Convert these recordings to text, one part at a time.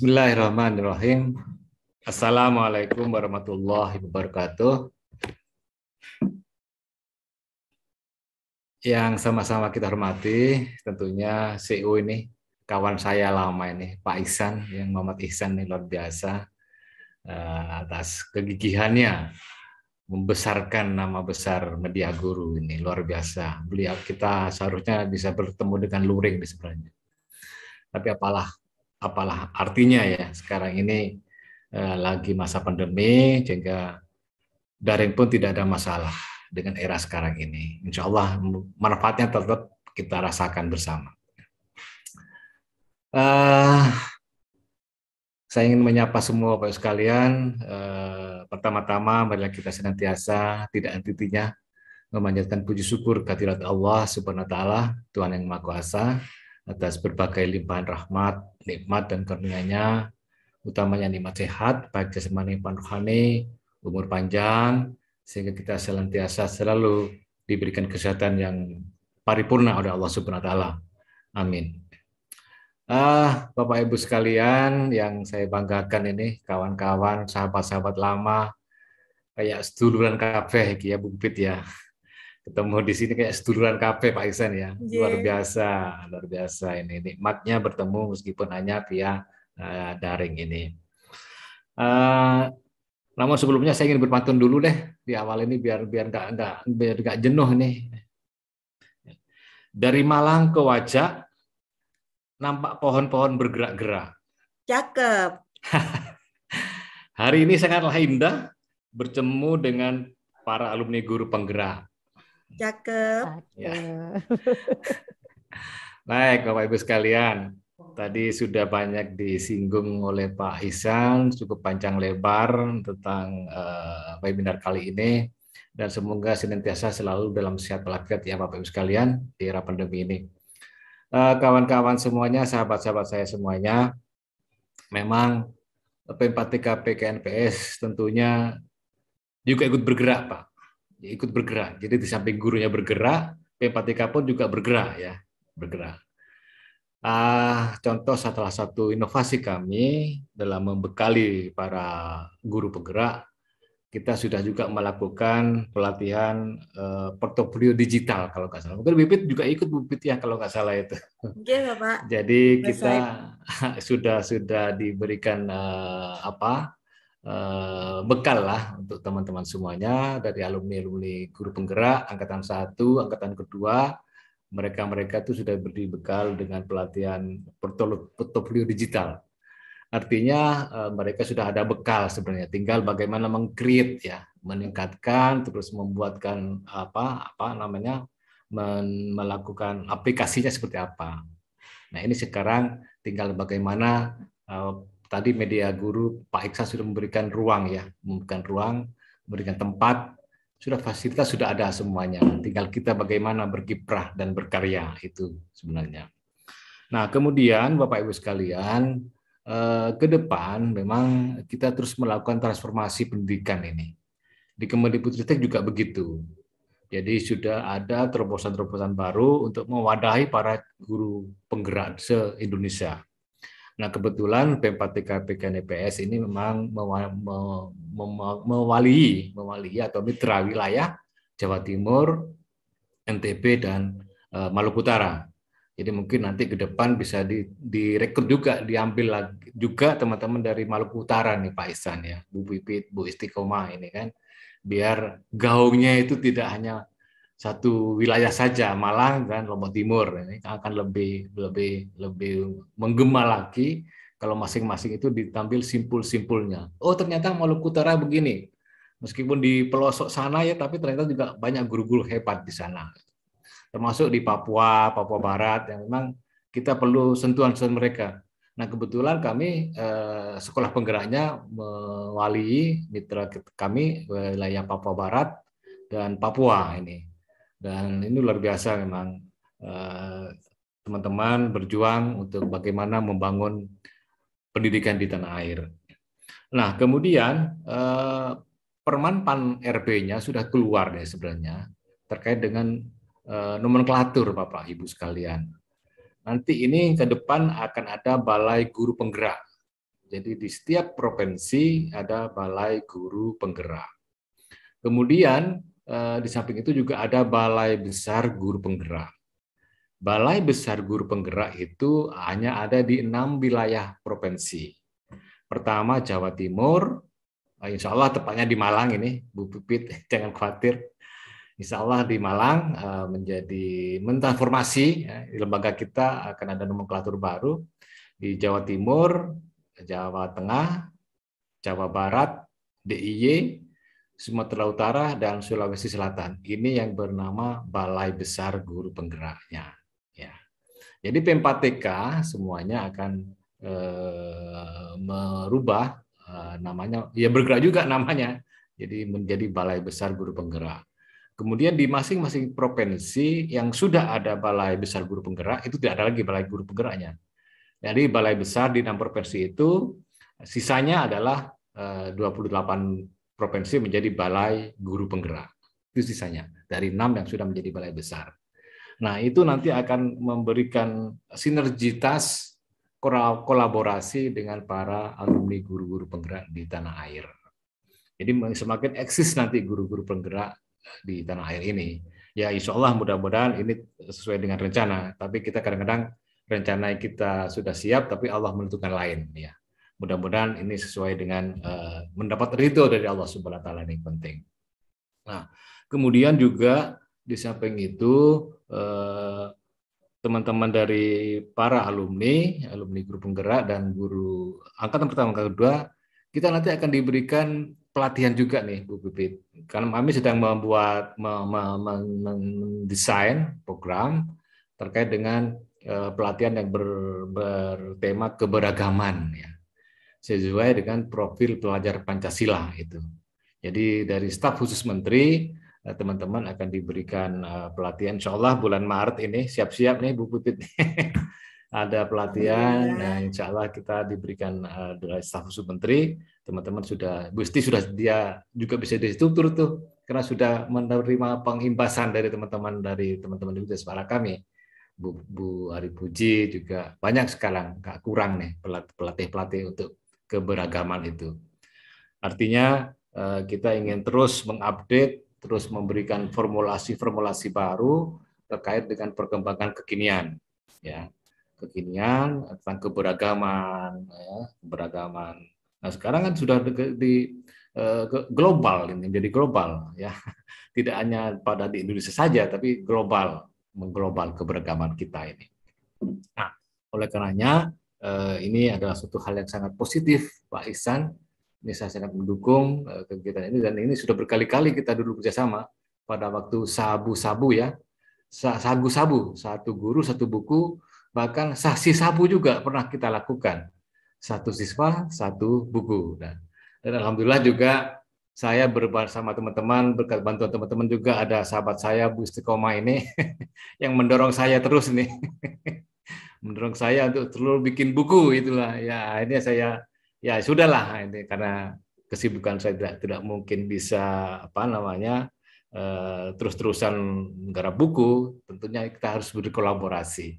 Bismillahirrahmanirrahim. Assalamualaikum warahmatullahi wabarakatuh. Yang sama-sama kita hormati, tentunya CEO ini, kawan saya lama ini, Pak Ihsan, yang Muhammad Ihsan ini luar biasa eh, atas kegigihannya membesarkan nama besar media guru ini luar biasa. Beliau kita seharusnya bisa bertemu dengan luring di sebenarnya. Tapi apalah apalah artinya ya sekarang ini eh, lagi masa pandemi sehingga daring pun tidak ada masalah dengan era sekarang ini. Insya Allah manfaatnya tetap kita rasakan bersama. Uh, saya ingin menyapa semua Bapak sekalian. Uh, pertama-tama marilah kita senantiasa tidak antitinya nya memanjatkan puji syukur kehadirat Allah Subhanahu wa taala, Tuhan yang Maha Kuasa atas berbagai limpahan rahmat, nikmat dan karunia-Nya, utamanya nikmat sehat, baik jasmani maupun rohani, umur panjang, sehingga kita selantiasa selalu diberikan kesehatan yang paripurna oleh Allah Subhanahu wa taala. Amin. Ah, Bapak Ibu sekalian yang saya banggakan ini kawan-kawan, sahabat-sahabat lama kayak seduluran kafe, ya Bu Pit ya ketemu di sini kayak seduluran kafe Pak Iksan ya. Yeah. Luar biasa, luar biasa ini nikmatnya bertemu meskipun hanya via uh, daring ini. Uh, namun sebelumnya saya ingin berpantun dulu deh di awal ini biar biar nggak nggak biar nggak jenuh nih. Dari Malang ke Wajak nampak pohon-pohon bergerak-gerak. Cakep. Hari ini sangatlah indah bertemu dengan para alumni guru penggerak. Cakep. Ya. Baik, Bapak Ibu sekalian. Tadi sudah banyak disinggung oleh Pak Hisan, cukup panjang lebar tentang uh, webinar kali ini dan semoga senantiasa selalu dalam sehat walafiat ya Bapak Ibu sekalian di era pandemi ini. Eh, kawan-kawan uh, semuanya, sahabat-sahabat saya semuanya, memang P4TKP KNPS tentunya juga ikut bergerak Pak ikut bergerak. Jadi di samping gurunya bergerak, P4TK pun juga bergerak ya, bergerak. Ah, contoh salah satu inovasi kami dalam membekali para guru penggerak, kita sudah juga melakukan pelatihan eh, portofolio digital kalau nggak salah. Mungkin Bibit juga ikut Bibit ya kalau nggak salah itu. Iya Pak. Jadi kita sudah sudah diberikan eh, apa Eh, bekal lah untuk teman-teman semuanya dari alumni-alumni guru penggerak angkatan satu, angkatan kedua. Mereka-mereka itu sudah beri bekal dengan pelatihan portofolio digital. Artinya eh, mereka sudah ada bekal sebenarnya, tinggal bagaimana mengcreate ya, meningkatkan terus membuatkan apa apa namanya melakukan aplikasinya seperti apa. Nah, ini sekarang tinggal bagaimana eh, tadi media guru Pak Iksan sudah memberikan ruang ya, memberikan ruang, memberikan tempat, sudah fasilitas sudah ada semuanya. Tinggal kita bagaimana berkiprah dan berkarya itu sebenarnya. Nah, kemudian Bapak Ibu sekalian, eh, ke depan memang kita terus melakukan transformasi pendidikan ini. Di Kemendikbudristek juga begitu. Jadi sudah ada terobosan-terobosan baru untuk mewadahi para guru penggerak se-Indonesia. Nah, kebetulan P4TK PKNPS e ini memang mewali, mewali atau mitra wilayah Jawa Timur, NTB dan eh, Maluku Utara. Jadi mungkin nanti ke depan bisa di, direkrut juga, diambil lagi juga teman-teman dari Maluku Utara nih Pak Isan ya, Bu Pipit, Bu Istiqomah ini kan, biar gaungnya itu tidak hanya satu wilayah saja Malang dan Lombok Timur ini akan lebih lebih lebih menggema lagi kalau masing-masing itu ditampil simpul-simpulnya. Oh ternyata Maluku Utara begini. Meskipun di pelosok sana ya, tapi ternyata juga banyak guru-guru hebat di sana. Termasuk di Papua, Papua Barat yang memang kita perlu sentuhan-sentuhan mereka. Nah kebetulan kami eh, sekolah penggeraknya mewali mitra kami wilayah Papua Barat dan Papua ini dan ini luar biasa memang eh, teman-teman berjuang untuk bagaimana membangun pendidikan di tanah air. Nah, kemudian eh, perman pan RB-nya sudah keluar ya sebenarnya terkait dengan eh, nomenklatur Bapak Ibu sekalian. Nanti ini ke depan akan ada balai guru penggerak. Jadi di setiap provinsi ada balai guru penggerak. Kemudian Eh, di samping itu juga ada Balai Besar Guru Penggerak. Balai Besar Guru Penggerak itu hanya ada di enam wilayah provinsi. Pertama Jawa Timur, eh, insya Allah tepatnya di Malang ini, Bu Pipit, jangan khawatir. Insya Allah di Malang eh, menjadi mentransformasi, ya, di lembaga kita akan ada nomenklatur baru. Di Jawa Timur, Jawa Tengah, Jawa Barat, DIY, Sumatera Utara dan Sulawesi Selatan. Ini yang bernama Balai Besar Guru Penggeraknya. Ya. Jadi PMPTK semuanya akan eh, merubah eh, namanya, ya bergerak juga namanya, jadi menjadi Balai Besar Guru Penggerak. Kemudian di masing-masing provinsi yang sudah ada Balai Besar Guru Penggerak, itu tidak ada lagi Balai Guru Penggeraknya. Jadi Balai Besar di enam provinsi itu, sisanya adalah eh, 28 provinsi menjadi balai guru penggerak. Itu sisanya dari enam yang sudah menjadi balai besar. Nah, itu nanti akan memberikan sinergitas kolaborasi dengan para alumni guru-guru penggerak di tanah air. Jadi semakin eksis nanti guru-guru penggerak di tanah air ini. Ya insya Allah mudah-mudahan ini sesuai dengan rencana. Tapi kita kadang-kadang rencana kita sudah siap, tapi Allah menentukan lain. Ya mudah-mudahan ini sesuai dengan uh, mendapat ridho dari Allah Subhanahu wa taala ini penting. Nah, kemudian juga di samping itu teman eh, teman-teman dari para alumni, alumni guru penggerak dan guru angkatan pertama kedua, kita nanti akan diberikan pelatihan juga nih Bu Pipit. Karena kami sedang membuat mendesain program terkait dengan eh, pelatihan yang ber, bertema keberagaman ya sesuai dengan profil pelajar Pancasila itu. Jadi dari staf khusus menteri eh, teman-teman akan diberikan eh, pelatihan insya Allah bulan Maret ini siap-siap nih Bu Pipit ada pelatihan nah insya Allah kita diberikan eh, dari staf khusus menteri teman-teman sudah Gusti sudah dia juga bisa distruktur tuh karena sudah menerima pengimbasan dari teman-teman dari teman-teman di para kami Bu, Bu Ari Puji juga banyak sekarang nggak kurang nih pelatih pelatih untuk keberagaman itu. Artinya eh, kita ingin terus mengupdate, terus memberikan formulasi-formulasi baru terkait dengan perkembangan kekinian, ya kekinian tentang keberagaman, ya, keberagaman. Nah sekarang kan sudah di, di eh, global ini jadi global ya tidak hanya pada di Indonesia saja tapi global mengglobal keberagaman kita ini nah oleh karenanya Eh, ini adalah suatu hal yang sangat positif, Pak Ihsan. Ini saya sangat mendukung eh, kegiatan ini dan ini sudah berkali-kali kita dulu kerjasama pada waktu sabu-sabu ya, sagu-sabu, satu guru satu buku, bahkan saksi sabu juga pernah kita lakukan, satu siswa satu buku. Dan, nah, dan alhamdulillah juga saya bersama teman-teman berkat bantuan teman-teman juga ada sahabat saya Bu Istiqomah ini yang mendorong saya terus nih mendorong saya untuk terus bikin buku itulah ya ini saya ya sudahlah ini karena kesibukan saya tidak tidak mungkin bisa apa namanya eh, terus-terusan menggarap buku tentunya kita harus berkolaborasi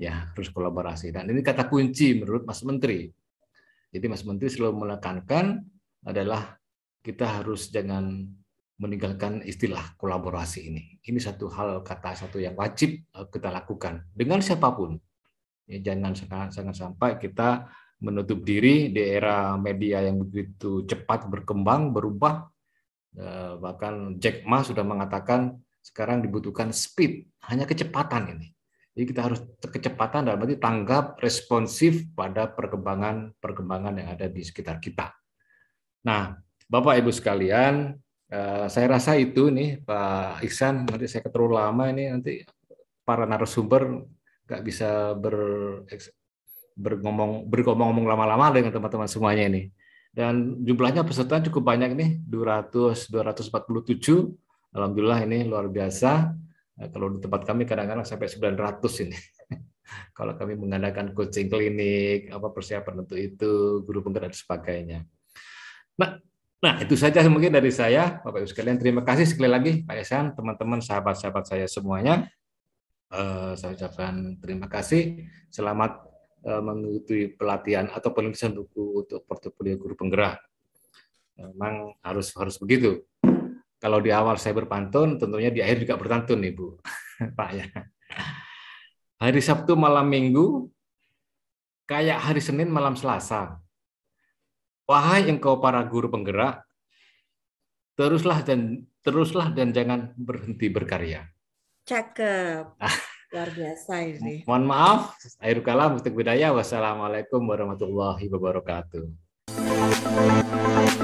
ya harus kolaborasi dan ini kata kunci menurut Mas Menteri jadi Mas Menteri selalu menekankan adalah kita harus jangan meninggalkan istilah kolaborasi ini. Ini satu hal kata satu yang wajib eh, kita lakukan dengan siapapun. Ya, jangan sangat sangat sampai kita menutup diri di era media yang begitu cepat berkembang, berubah. Eh, bahkan Jack Ma sudah mengatakan sekarang dibutuhkan speed, hanya kecepatan ini. Jadi kita harus kecepatan dalam arti tanggap responsif pada perkembangan perkembangan yang ada di sekitar kita. Nah, Bapak Ibu sekalian, Eh, saya rasa itu nih Pak Iksan, nanti saya terlalu lama ini nanti para narasumber nggak bisa ber bergomong bergomong-ngomong lama-lama dengan teman-teman semuanya ini. Dan jumlahnya peserta cukup banyak nih, 200 247. Alhamdulillah ini luar biasa. Nah, kalau di tempat kami kadang-kadang sampai 900 ini. kalau kami mengadakan coaching klinik, apa persiapan untuk itu, guru penggerak dan sebagainya. Nah, Nah, itu saja mungkin dari saya, Bapak Ibu sekalian. Terima kasih sekali lagi, Pak Esan, teman-teman, sahabat-sahabat saya semuanya. Eh, saya ucapkan terima kasih. Selamat eh, mengikuti pelatihan atau penulisan buku untuk portofolio guru penggerak. Memang harus harus begitu. Kalau di awal saya berpantun, tentunya di akhir juga nih Ibu. Pak ya. Hari Sabtu malam Minggu, kayak hari Senin malam Selasa Wahai engkau para guru penggerak, teruslah dan teruslah dan jangan berhenti berkarya. Cakep. Ah. Luar biasa ini. Mohon maaf, akhir kalam untuk bidaya. Wassalamualaikum warahmatullahi wabarakatuh.